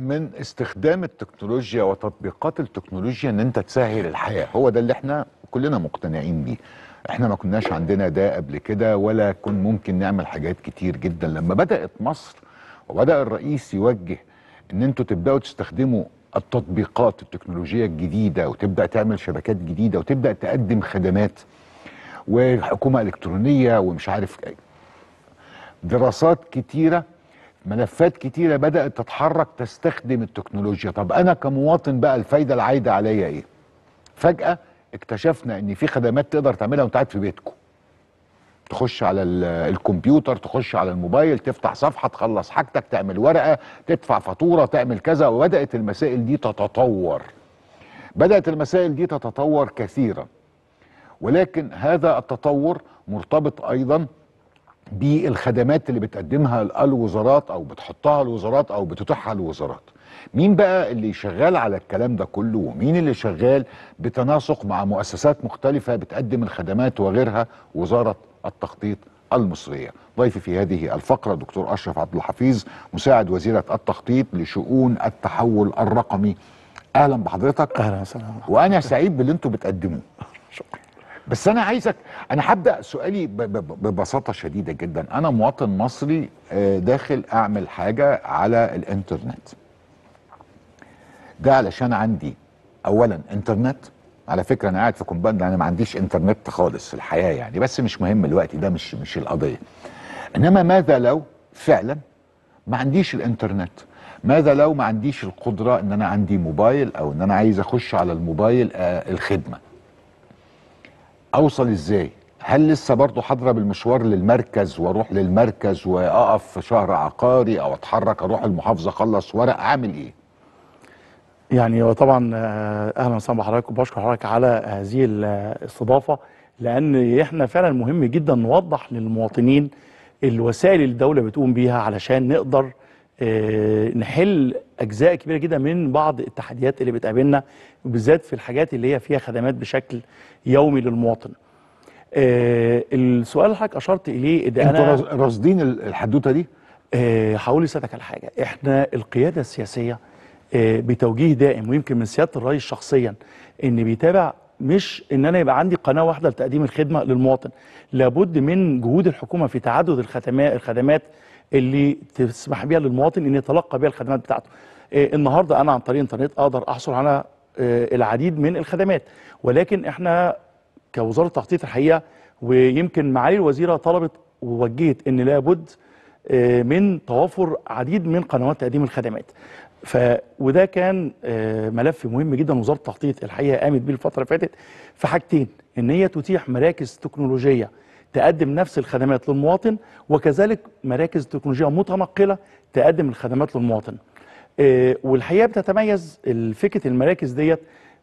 من استخدام التكنولوجيا وتطبيقات التكنولوجيا ان انت تسهل الحياه هو ده اللي احنا كلنا مقتنعين بيه احنا ما كناش عندنا ده قبل كده ولا كن ممكن نعمل حاجات كتير جدا لما بدات مصر وبدا الرئيس يوجه ان انتوا تبداوا تستخدموا التطبيقات التكنولوجيه الجديده وتبدا تعمل شبكات جديده وتبدا تقدم خدمات وحكومه الكترونيه ومش عارف إيه. دراسات كتيره ملفات كتيره بدات تتحرك تستخدم التكنولوجيا طب انا كمواطن بقى الفايده العايده عليا ايه فجاه اكتشفنا ان في خدمات تقدر تعملها وانت قاعد في بيتكم تخش على الكمبيوتر تخش على الموبايل تفتح صفحه تخلص حاجتك تعمل ورقه تدفع فاتوره تعمل كذا وبدات المسائل دي تتطور بدات المسائل دي تتطور كثيرا ولكن هذا التطور مرتبط ايضا بالخدمات اللي بتقدمها الوزارات او بتحطها الوزارات او بتتيحها الوزارات مين بقى اللي شغال على الكلام ده كله ومين اللي شغال بتناسق مع مؤسسات مختلفة بتقدم الخدمات وغيرها وزارة التخطيط المصرية ضيفي في هذه الفقرة دكتور أشرف عبد الحفيظ مساعد وزيرة التخطيط لشؤون التحول الرقمي أهلا بحضرتك أهلا وسهلا وأنا سعيد باللي أنتم بتقدموه شكرا بس انا عايزك انا هبدا سؤالي ببساطه شديده جدا انا مواطن مصري آه، داخل اعمل حاجه على الانترنت ده علشان عندي اولا انترنت على فكره انا قاعد في كومباند انا ما عنديش انترنت خالص في الحياه يعني بس مش مهم الوقت ده مش مش القضيه انما ماذا لو فعلا ما عنديش الانترنت ماذا لو ما عنديش القدره ان انا عندي موبايل او ان انا عايز اخش على الموبايل آه، الخدمه اوصل ازاي هل لسه برضه حاضره بالمشوار للمركز واروح للمركز واقف في شهر عقاري او اتحرك اروح المحافظه اخلص ورق اعمل ايه يعني وطبعا آه، اهلا وسهلا بحضرتك وبشكر حضرتك على هذه الاستضافه آه، لان احنا فعلا مهم جدا نوضح للمواطنين الوسائل اللي الدوله بتقوم بيها علشان نقدر آه، نحل اجزاء كبيره جدا من بعض التحديات اللي بتقابلنا وبالذات في الحاجات اللي هي فيها خدمات بشكل يومي للمواطن. آه، السؤال اللي حضرتك اشرت اليه ده انا راصدين الحدوته دي؟ آه، هقول لسيادتك على حاجه، احنا القياده السياسيه بتوجيه دائم ويمكن من سياده الرئيس شخصيا ان بيتابع مش ان انا يبقى عندي قناه واحده لتقديم الخدمه للمواطن لابد من جهود الحكومه في تعدد الخدمات اللي تسمح بيها للمواطن ان يتلقى بيها الخدمات بتاعته إيه، النهارده انا عن طريق الانترنت اقدر احصل على إيه، العديد من الخدمات ولكن احنا كوزاره التخطيط الحقيقه ويمكن معالي الوزيره طلبت ووجهت ان لابد إيه، من توافر عديد من قنوات تقديم الخدمات ف وده كان ملف مهم جدا وزاره التخطيط الحقيقه قامت بيه الفتره اللي فاتت في حاجتين ان هي تتيح مراكز تكنولوجيه تقدم نفس الخدمات للمواطن وكذلك مراكز تكنولوجيا متنقله تقدم الخدمات للمواطن آه، والحقيقه بتتميز فكره المراكز ديت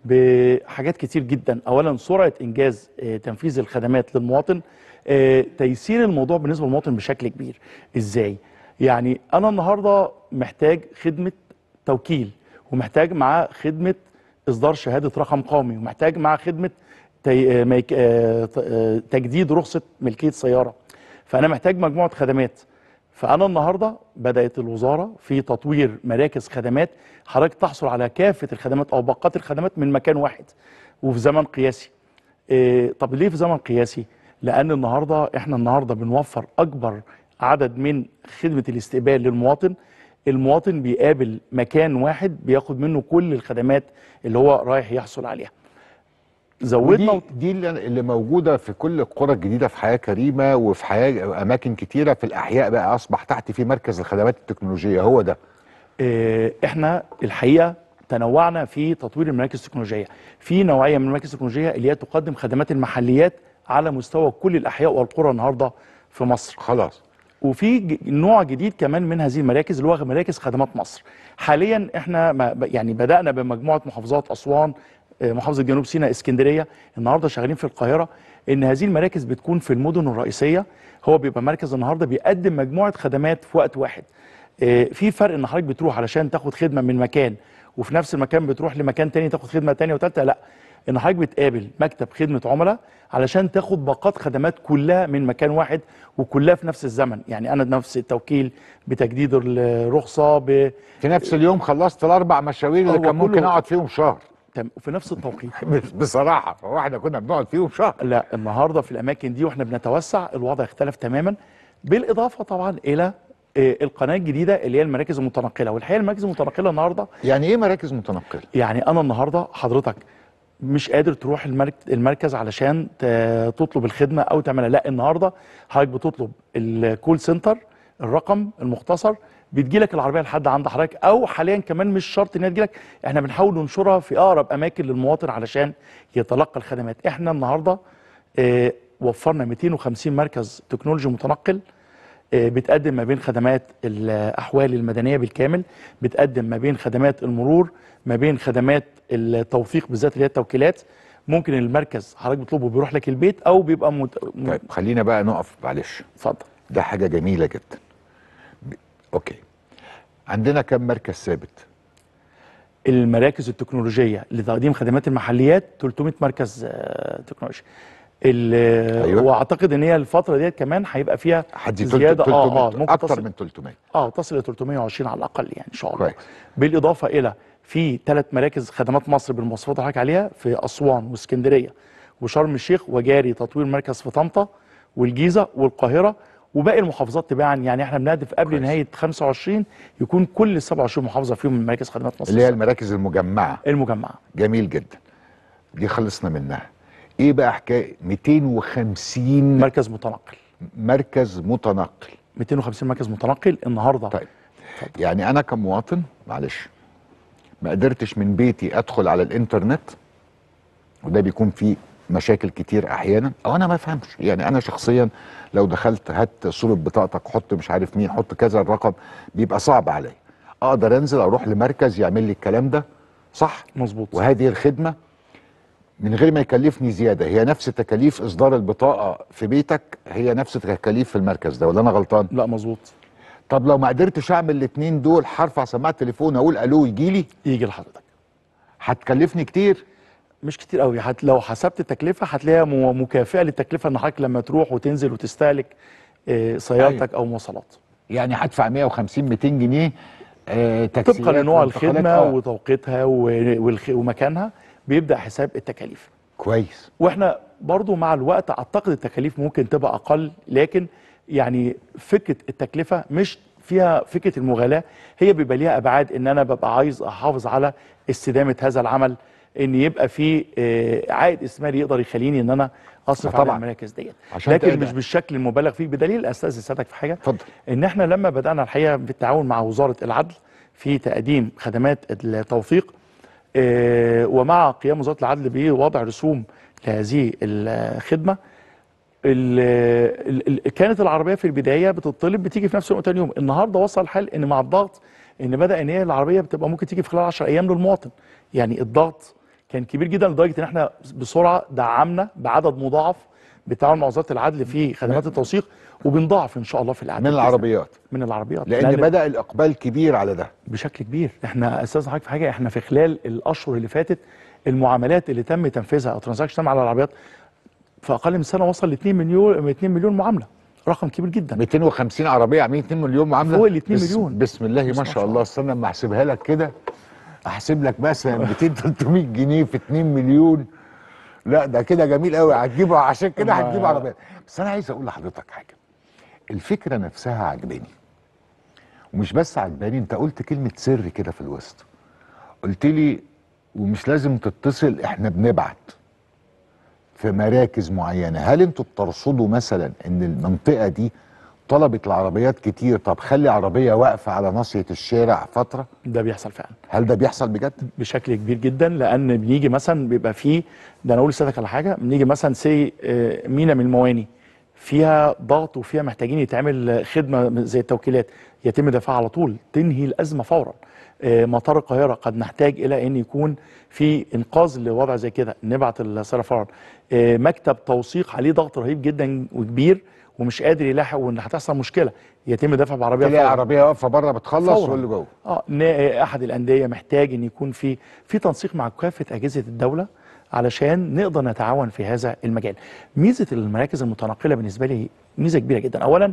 بحاجات كتير جدا اولا سرعه انجاز آه، تنفيذ الخدمات للمواطن آه، تيسير الموضوع بالنسبه للمواطن بشكل كبير ازاي يعني انا النهارده محتاج خدمه توكيل ومحتاج معاه خدمه اصدار شهاده رقم قومي ومحتاج معاه خدمه آه، آه، آه، تجديد رخصه ملكيه سياره فانا محتاج مجموعه خدمات فانا النهارده بدات الوزاره في تطوير مراكز خدمات حضرتك تحصل على كافه الخدمات او باقات الخدمات من مكان واحد وفي زمن قياسي طب ليه في زمن قياسي لان النهارده احنا النهارده بنوفر اكبر عدد من خدمه الاستقبال للمواطن المواطن بيقابل مكان واحد بياخد منه كل الخدمات اللي هو رايح يحصل عليها زودنا دي, دي اللي موجوده في كل القرى الجديده في حياه كريمه وفي حياه اماكن كتيره في الاحياء بقى اصبح تحت في مركز الخدمات التكنولوجيه هو ده آه، احنا الحقيقه تنوعنا في تطوير المراكز التكنولوجيه في نوعيه من المراكز التكنولوجيه اللي هي تقدم خدمات المحليات على مستوى كل الاحياء والقرى النهارده في مصر خلاص وفي نوع جديد كمان من هذه المراكز اللي هو مراكز خدمات مصر حاليا احنا يعني بدانا بمجموعه محافظات اسوان آه، محافظه جنوب سيناء اسكندريه النهارده شغالين في القاهره ان هذه المراكز بتكون في المدن الرئيسيه هو بيبقى مركز النهارده بيقدم مجموعه خدمات في وقت واحد آه، في فرق ان حضرتك بتروح علشان تاخد خدمه من مكان وفي نفس المكان بتروح لمكان تاني تاخد خدمه تانية وتالتة لا ان حضرتك بتقابل مكتب خدمه عملاء علشان تاخد باقات خدمات كلها من مكان واحد وكلها في نفس الزمن يعني انا نفس التوكيل بتجديد الرخصه ب... في نفس اليوم خلصت الاربع مشاوير اللي كان ممكن اقعد فيهم شهر وفي نفس التوقيت بصراحه هو احنا كنا بنقعد فيهم شهر لا النهارده في الاماكن دي واحنا بنتوسع الوضع اختلف تماما بالاضافه طبعا الى آه، القناه الجديده اللي هي المراكز المتنقله والحقيقه المراكز المتنقله النهارده يعني ايه مراكز متنقله يعني انا النهارده حضرتك مش قادر تروح المركز علشان تطلب الخدمه او تعملها لا النهارده حضرتك بتطلب الكول سنتر الرقم المختصر بتجي لك العربيه لحد عند حضرتك او حاليا كمان مش شرط انها لك احنا بنحاول ننشرها في اقرب اماكن للمواطن علشان يتلقى الخدمات احنا النهارده اه وفرنا 250 مركز تكنولوجي متنقل آه، بتقدم ما بين خدمات الأحوال المدنية بالكامل بتقدم ما بين خدمات المرور ما بين خدمات التوثيق بالذات اللي هي التوكيلات ممكن المركز حضرتك بتطلبه بيروح لك البيت أو بيبقى مت... طيب خلينا بقى نقف معلش اتفضل ده حاجة جميلة جدا اوكي عندنا كم مركز ثابت المراكز التكنولوجيه لتقديم خدمات المحليات 300 مركز آه، تكنولوجي أيوة. واعتقد ان هي الفتره ديت كمان هيبقى فيها حد زياده 300 اه اه ممكن اكتر تصل من 300 اه تصل ل 320 على الاقل يعني ان شاء الله كويس. بالاضافه الى في ثلاث مراكز خدمات مصر بالمواصفات اللي حضرتك عليها في اسوان واسكندريه وشرم الشيخ وجاري تطوير مركز في طنطا والجيزه والقاهره وباقي المحافظات تباعا يعني احنا بنهدف قبل كويس. نهايه 25 يكون كل 27 محافظه فيهم من مراكز خدمات مصر اللي هي المراكز المجمعه المجمعه جميل جدا دي خلصنا منها ايه بقى حكايه 250 مركز متنقل مركز متنقل 250 مركز متنقل النهارده طيب فضل. يعني انا كمواطن معلش ما قدرتش من بيتي ادخل على الانترنت وده بيكون فيه مشاكل كتير احيانا او انا ما افهمش يعني انا شخصيا لو دخلت هات صوره بطاقتك حط مش عارف مين حط كذا الرقم بيبقى صعب عليا اقدر انزل اروح لمركز يعمل لي الكلام ده صح مظبوط وهذه الخدمه من غير ما يكلفني زياده هي نفس تكاليف اصدار البطاقه في بيتك هي نفس تكاليف في المركز ده ولا انا غلطان لا مظبوط طب لو ما قدرتش اعمل الاثنين دول حرفع سماعه تليفون اقول الو يجي لي يجي لحضرتك هتكلفني كتير مش كتير قوي حت لو حسبت التكلفه هتلاقيها مكافئه للتكلفه ان حضرتك لما تروح وتنزل وتستهلك سيارتك آه، أيوة. او مواصلات يعني هدفع 150 200 جنيه آه، تكسير طبقا لنوع الخدمه آه. وتوقيتها ومكانها بيبدا حساب التكاليف كويس واحنا برضو مع الوقت اعتقد التكاليف ممكن تبقى اقل لكن يعني فكره التكلفه مش فيها فكره المغالاه هي بيبقى ليها ابعاد ان انا ببقى عايز احافظ على استدامه هذا العمل ان يبقى في آه، عائد استثماري يقدر يخليني ان انا اصرف طبعا. على المراكز ديت لكن مش بالشكل المبالغ فيه بدليل استاذ سيادتك في حاجه فضل. ان احنا لما بدانا الحقيقه بالتعاون مع وزاره العدل في تقديم خدمات التوثيق آه، ومع قيام وزاره العدل بوضع رسوم لهذه الخدمه الـ الـ كانت العربيه في البدايه بتطلب بتيجي في نفس الوقت تاني يوم النهارده وصل الحال ان مع الضغط ان بدا ان هي العربيه بتبقى ممكن تيجي في خلال 10 ايام للمواطن يعني الضغط كان كبير جدا لدرجه ان احنا بسرعه دعمنا بعدد مضاعف بالتعاون مع وزاره العدل في خدمات التوثيق وبنضاعف ان شاء الله في الاعداد من العربيات من العربيات لان, لأن بدا الاقبال كبير على ده بشكل كبير احنا استاذ حضرتك في حاجه احنا في خلال الاشهر اللي فاتت المعاملات اللي تم تنفيذها او ترانزاكشن على العربيات في اقل من سنه وصل ل 2 مليون 2 مليون معامله رقم كبير جدا 250 عربيه عاملين 2 مليون معامله فوق ال 2 مليون بسم الله ما شاء الله استنى اما احسبها لك كده احسب لك مثلا 200 300 جنيه في 2 مليون لا ده كده جميل قوي هتجيبه عشان كده هتجيب عربيه بس انا عايز اقول لحضرتك حاجه الفكره نفسها عجباني ومش بس عجباني انت قلت كلمه سر كده في الوسط قلت لي ومش لازم تتصل احنا بنبعت في مراكز معينه هل انتوا بترصدوا مثلا ان المنطقه دي طلبت العربيات كتير طب خلي عربيه واقفه على ناصيه الشارع فتره ده بيحصل فعلا هل ده بيحصل بجد بشكل كبير جدا لان بيجي مثلا بيبقى فيه ده انا اقول لسيادتك على حاجه بنيجي مثلا سي آه، مينا من المواني فيها ضغط وفيها محتاجين يتعمل خدمه زي التوكيلات يتم دفعها على طول تنهي الازمه فورا آه، مطار القاهره قد نحتاج الى ان يكون في انقاذ لوضع زي كده نبعت السياره فورا آه، مكتب توثيق عليه ضغط رهيب جدا وكبير ومش قادر يلاحق وان هتحصل مشكله يتم دفع بعربيه تلاقي عربيه واقفه بره بتخلص واللي جوه اه احد الانديه محتاج ان يكون في في تنسيق مع كافه اجهزه الدوله علشان نقدر نتعاون في هذا المجال ميزه المراكز المتنقله بالنسبه لي ميزه كبيره جدا اولا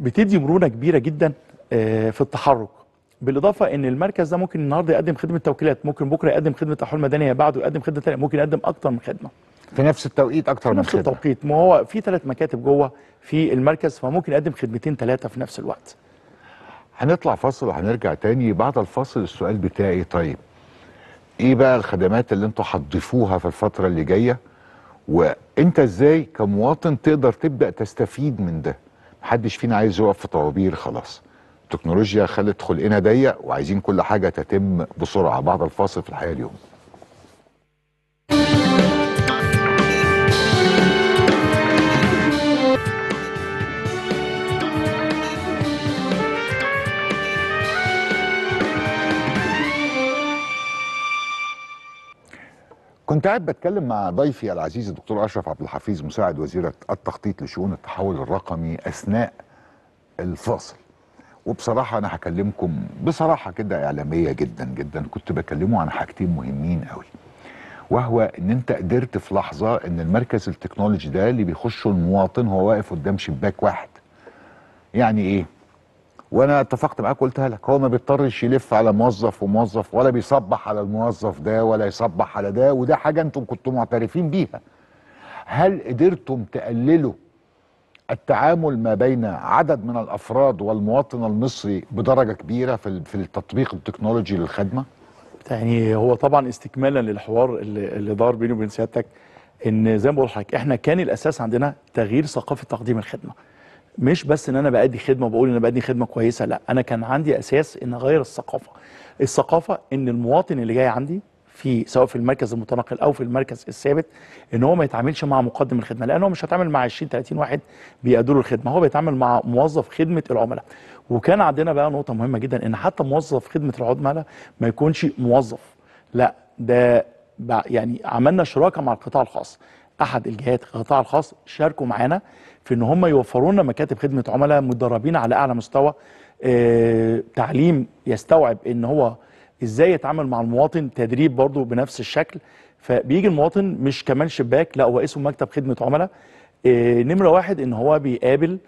بتدي مرونه كبيره جدا آه، في التحرك بالاضافه ان المركز ده ممكن النهارده يقدم خدمه توكيلات ممكن بكره يقدم خدمه احوال مدنيه بعده يقدم خدمه ممكن يقدم اكتر من خدمه في نفس التوقيت اكتر من كده خدمه نفس التوقيت ما هو في ثلاث مكاتب جوه في المركز فممكن يقدم خدمتين ثلاثه في نفس الوقت هنطلع فاصل وهنرجع تاني بعد الفاصل السؤال بتاعي طيب ايه بقى الخدمات اللي انتوا هتضيفوها في الفتره اللي جايه وانت ازاي كمواطن تقدر تبدا تستفيد من ده محدش فينا عايز يقف في طوابير خلاص التكنولوجيا خلت خلقنا ضيق وعايزين كل حاجه تتم بسرعه بعد الفاصل في الحياه اليوم كنت قاعد بتكلم مع ضيفي العزيز الدكتور اشرف عبد الحفيظ مساعد وزير التخطيط لشؤون التحول الرقمي اثناء الفاصل وبصراحه انا هكلمكم بصراحه كده اعلاميه جدا جدا كنت بكلمه عن حاجتين مهمين قوي وهو ان انت قدرت في لحظه ان المركز التكنولوجي ده اللي بيخشه المواطن هو واقف قدام شباك واحد يعني ايه وانا اتفقت معاك قلتها لك هو ما بيضطرش يلف على موظف وموظف ولا بيصبح على الموظف ده ولا يصبح على ده وده حاجه انتم كنتم معترفين بيها هل قدرتم تقللوا التعامل ما بين عدد من الافراد والمواطن المصري بدرجه كبيره في في التطبيق التكنولوجي للخدمه يعني هو طبعا استكمالا للحوار اللي, اللي دار بيني وبين سيادتك ان زي ما بقول لحضرتك احنا كان الاساس عندنا تغيير ثقافه تقديم الخدمه مش بس ان انا بادي خدمه وبقول ان انا بادي خدمه كويسه لا انا كان عندي اساس ان اغير الثقافه الثقافه ان المواطن اللي جاي عندي في سواء في المركز المتنقل او في المركز الثابت ان هو ما يتعاملش مع مقدم الخدمه لان هو مش هيتعامل مع 20 30 واحد بيقدروا الخدمه هو بيتعامل مع موظف خدمه العملاء وكان عندنا بقى نقطه مهمه جدا ان حتى موظف خدمه العملاء ما يكونش موظف لا ده يعني عملنا شراكه مع القطاع الخاص احد الجهات القطاع الخاص شاركوا معانا في ان هم يوفروا لنا مكاتب خدمه عملاء متدربين على اعلى مستوى آه تعليم يستوعب ان هو ازاي يتعامل مع المواطن تدريب برضه بنفس الشكل فبيجي المواطن مش كمان شباك لا هو اسمه مكتب خدمه عملاء آه نمره واحد ان هو بيقابل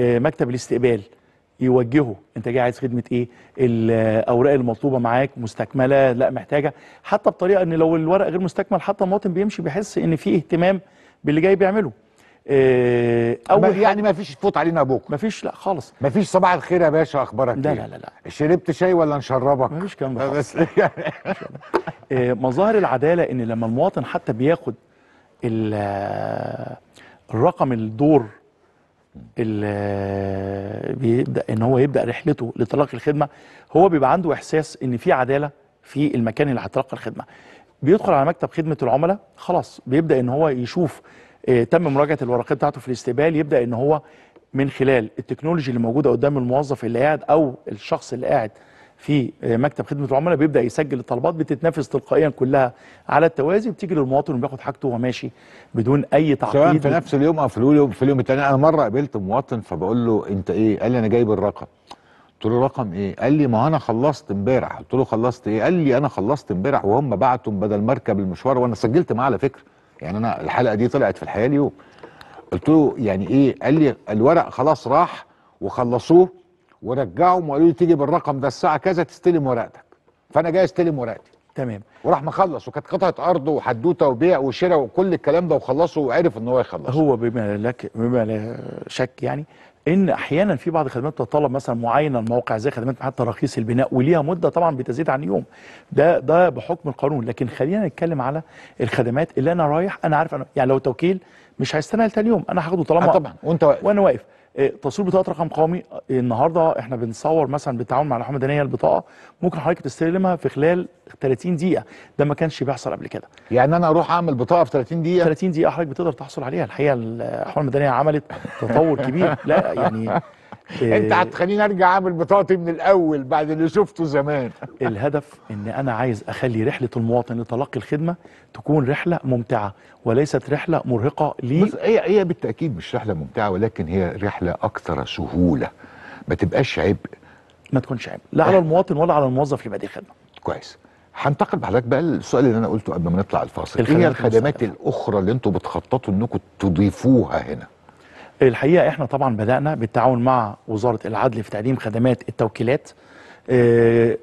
آه مكتب الاستقبال يوجهه انت جاي عايز خدمه ايه الاوراق المطلوبه معاك مستكمله لا محتاجه حتى بطريقه ان لو الورق غير مستكمل حتى المواطن بيمشي بيحس ان في اهتمام باللي جاي بيعمله إيه اول يعني, يعني ما فيش تفوت علينا ابوك ما فيش لا خالص ما فيش صباح الخير يا باشا اخبارك لا إيه؟ لا لا لا شربت شاي ولا نشربك ما فيش كلام بس يعني آه، مظاهر العداله ان لما المواطن حتى بياخد آه، الرقم الدور بيبدا ان هو يبدا رحلته لتلقي الخدمه هو بيبقى عنده احساس ان في عداله في المكان اللي هتلقى الخدمه بيدخل على مكتب خدمه العملاء خلاص بيبدا ان هو يشوف اه تم مراجعه الورقيه بتاعته في الاستقبال يبدا ان هو من خلال التكنولوجي اللي موجوده قدام الموظف اللي قاعد او الشخص اللي قاعد في آه، مكتب خدمه العملاء بيبدا يسجل الطلبات بتتنافس تلقائيا كلها على التوازي بتيجي للمواطن وبياخد حاجته وهو ماشي بدون اي تعقيد سواء في نفس اليوم او في اليوم في اليوم الثاني انا مره قابلت مواطن فبقول له انت ايه؟ قال لي انا جايب الرقم قلت له رقم ايه؟ قال لي ما انا خلصت امبارح، قلت له خلصت ايه؟ قال لي انا خلصت امبارح وهم بعتوا بدل مركب المشوار وانا سجلت معاه على فكره، يعني انا الحلقه دي طلعت في الحياه اليوم. قلت له يعني ايه؟ قال لي الورق خلاص راح وخلصوه ورجعهم وقالوا لي تيجي بالرقم ده الساعه كذا تستلم ورقتك فانا جاي استلم ورقتي تمام وراح مخلص وكانت قطعه ارض وحدوته وبيع وشراء وكل الكلام ده وخلصه وعرف ان هو يخلص هو بما لك بما لا شك يعني ان احيانا في بعض الخدمات تطلب مثلا معينه الموقع زي خدمات حتى رخيص البناء وليها مده طبعا بتزيد عن يوم ده ده بحكم القانون لكن خلينا نتكلم على الخدمات اللي انا رايح انا عارف انا يعني لو توكيل مش هيستنى لتاني يوم انا هاخده طالما آه، طبعا وانت واقف وانا واقف إيه، تصوير بطاقه رقم قومي إيه، النهارده احنا بنصور مثلا بالتعاون مع الاحوال المدنيه البطاقه ممكن حضرتك تستلمها في خلال 30 دقيقه ده ما كانش بيحصل قبل كده يعني انا اروح اعمل بطاقه في 30 دقيقه 30 دقيقه حضرتك بتقدر تحصل عليها الحقيقه الاحوال المدنيه عملت تطور كبير لا يعني إيه. انت هتخليني ارجع اعمل بطاقتي من الاول بعد اللي شفته زمان الهدف ان انا عايز اخلي رحله المواطن لتلقي الخدمه تكون رحله ممتعه وليست رحله مرهقه ليه هي هي بالتاكيد مش رحله ممتعه ولكن هي رحله اكثر سهوله ما تبقاش عبء ما تكونش عبء لا على المواطن ولا على الموظف اللي دي خدمه كويس هنتقل بحضرتك بقى للسؤال اللي انا قلته قبل ما نطلع الفاصل ايه الخدمات الاخرى اللي انتم بتخططوا انكم تضيفوها هنا الحقيقه احنا طبعا بدانا بالتعاون مع وزاره العدل في تقديم خدمات التوكيلات آه،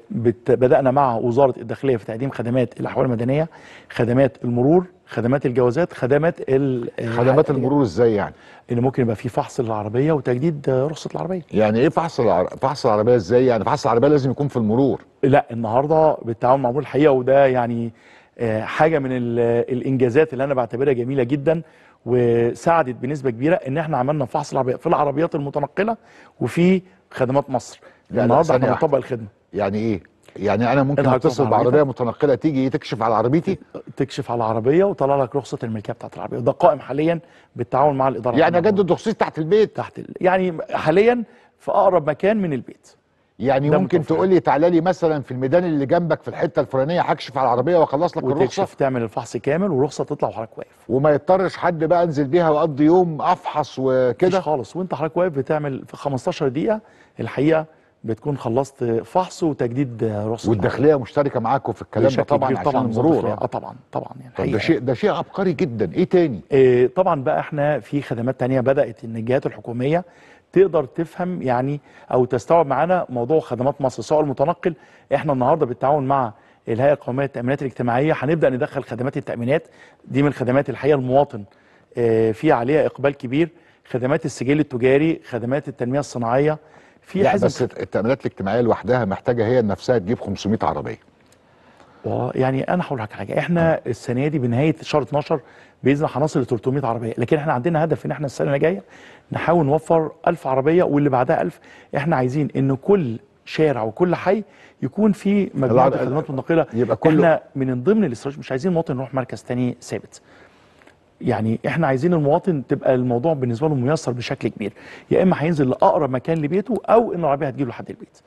بدانا مع وزاره الداخليه في تقديم خدمات الاحوال المدنيه خدمات المرور خدمات الجوازات خدمات آه، خدمات المرور ازاي يعني ان ممكن يبقى في فحص للعربيه وتجديد رخصه العربيه يعني ايه فحص العر... فحص العربيه ازاي يعني فحص العربيه لازم يكون في المرور لا النهارده بالتعاون مع مرور الحقيقه وده يعني آه، حاجه من الانجازات اللي انا بعتبرها جميله جدا وساعدت بنسبه كبيره ان احنا عملنا فحص العربيات في العربيات المتنقله وفي خدمات مصر النهارده احنا بنطبق الخدمه يعني ايه يعني انا ممكن اتصل بعربيه متنقله تيجي تكشف على عربيتي تكشف على العربيه وطلع لك رخصه الملكيه بتاعت العربيه وده قائم حاليا بالتعاون مع الاداره يعني اجدد رخصتي تحت البيت تحت ال... يعني حاليا في اقرب مكان من البيت يعني ممكن تقول لي تعالى لي مثلا في الميدان اللي جنبك في الحته الفلانيه هكشف على العربيه واخلص لك الرخصه وتكشف تعمل الفحص كامل ورخصه تطلع وحضرتك واقف وما يضطرش حد بقى انزل بيها واقضي يوم افحص وكده مش خالص وانت حضرتك واقف بتعمل في 15 دقيقه الحقيقه بتكون خلصت فحص وتجديد رخصه والداخليه مشتركه معاكم في الكلام ده طبعا عشان طبعا المرور يعني. اه طبعا طبعا يعني طب ده شيء ده شيء عبقري جدا ايه تاني إيه طبعا بقى احنا في خدمات تانية بدات ان الجهات الحكوميه تقدر تفهم يعني او تستوعب معانا موضوع خدمات مصر سواء المتنقل احنا النهارده بالتعاون مع الهيئه القوميه للتامينات الاجتماعيه هنبدا ندخل خدمات التامينات دي من الخدمات الحقيقه المواطن إيه في عليها اقبال كبير خدمات السجل التجاري خدمات التنميه الصناعيه في حزب بس التامينات الاجتماعيه لوحدها محتاجه هي نفسها تجيب 500 عربيه آه، يعني انا هقول لك حاجه احنا آه. السنه دي بنهايه شهر 12 باذن الله هنصل ل 300 عربيه لكن احنا عندنا هدف ان احنا السنه الجايه نحاول نوفر 1000 عربيه واللي بعدها 1000 احنا عايزين ان كل شارع وكل حي يكون فيه مجموعه خدمات منتقله يبقى كله احنا من ضمن الاستراتيجي مش عايزين مواطن يروح مركز تاني ثابت يعني احنا عايزين المواطن تبقى الموضوع بالنسبه له ميسر بشكل كبير يا اما هينزل لاقرب مكان لبيته او ان العربيه له لحد البيت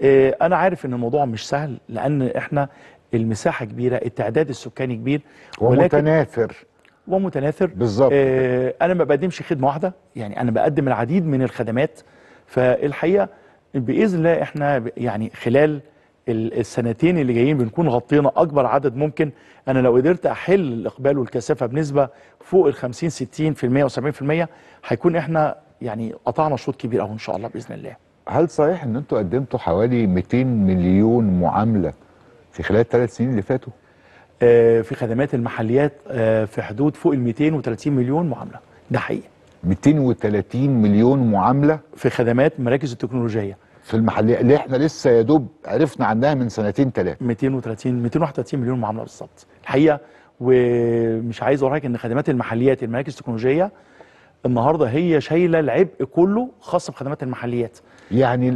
اه انا عارف ان الموضوع مش سهل لان احنا المساحه كبيره التعداد السكاني كبير ومتناثر ومتناثر بالظبط اه انا ما بقدمش خدمه واحده يعني انا بقدم العديد من الخدمات فالحقيقه باذن الله احنا يعني خلال السنتين اللي جايين بنكون غطينا اكبر عدد ممكن انا لو قدرت احل الاقبال والكثافه بنسبه فوق ال 50 60% و70% هيكون احنا يعني قطعنا شوط كبير قوي ان شاء الله باذن الله. هل صحيح ان انتوا قدمتوا حوالي 200 مليون معامله في خلال الثلاث سنين اللي فاتوا؟ آه في خدمات المحليات آه في حدود فوق ال 230 مليون معامله ده حقيقي. 230 مليون معامله في خدمات مراكز التكنولوجيه. في المحليه اللي احنا لسه يا دوب عرفنا عنها من سنتين ثلاثه 230 231 مليون معامله بالظبط الحقيقه ومش عايز اقول لك ان خدمات المحليات المراكز التكنولوجيه النهارده هي شايله العبء كله خاص بخدمات المحليات يعني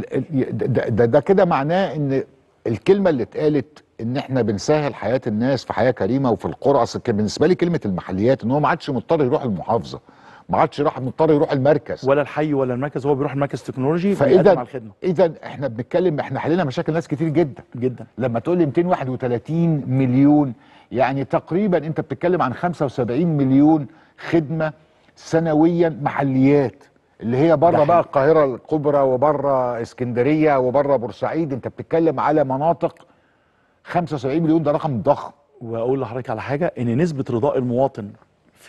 ده ده, ده كده معناه ان الكلمه اللي اتقالت ان احنا بنسهل حياه الناس في حياه كريمه وفي القرى اصل بالنسبه لي كلمه المحليات ان هو ما عادش مضطر يروح المحافظه ما عادش راح مضطر يروح المركز ولا الحي ولا المركز هو بيروح المركز تكنولوجي فاذا الخدمه اذا احنا بنتكلم احنا حلينا مشاكل ناس كتير جدا جدا لما تقول لي 231 مليون يعني تقريبا انت بتتكلم عن 75 مليون خدمه سنويا محليات اللي هي بره بقى القاهره الكبرى وبره اسكندريه وبره بورسعيد انت بتتكلم على مناطق 75 مليون ده رقم ضخم واقول لحضرتك على حاجه ان نسبه رضاء المواطن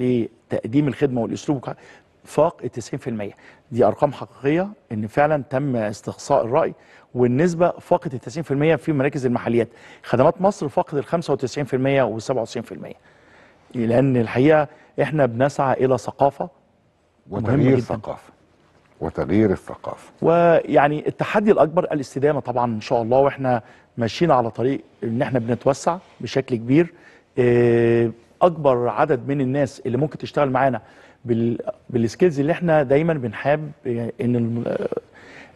في تقديم الخدمه والاسلوب فاق ال 90% دي ارقام حقيقيه ان فعلا تم استقصاء الراي والنسبه فاقت ال 90% في مراكز المحليات خدمات مصر فاقت ال 95% وال 97% لان الحقيقه احنا بنسعى الى ثقافه وتغيير ثقافه وتغيير الثقافه ويعني التحدي الاكبر الاستدامه طبعا ان شاء الله واحنا ماشيين على طريق ان احنا بنتوسع بشكل كبير إيه اكبر عدد من الناس اللي ممكن تشتغل معانا بالسكيلز اللي احنا دايما بنحب ان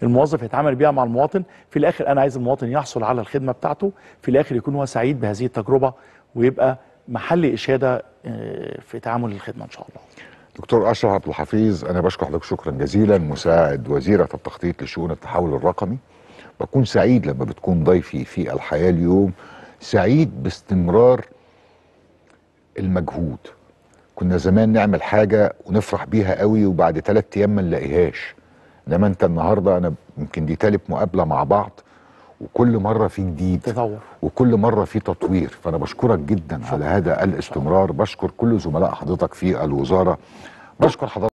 الموظف يتعامل بيها مع المواطن في الاخر انا عايز المواطن يحصل على الخدمه بتاعته في الاخر يكون هو سعيد بهذه التجربه ويبقى محل اشاده آه، في تعامل الخدمه ان شاء الله دكتور اشرف عبد الحفيظ انا بشكر حضرتك شكرا جزيلا مساعد وزيره التخطيط لشؤون التحول الرقمي بكون سعيد لما بتكون ضيفي في الحياه اليوم سعيد باستمرار المجهود كنا زمان نعمل حاجة ونفرح بيها قوي وبعد ثلاثة أيام ما نلاقيهاش إنما أنت النهاردة أنا يمكن دي تالت مقابلة مع بعض وكل مرة في جديد تطور وكل مرة في تطوير فأنا بشكرك جدا على هذا الاستمرار بشكر كل زملاء حضرتك في الوزارة بشكر حضرتك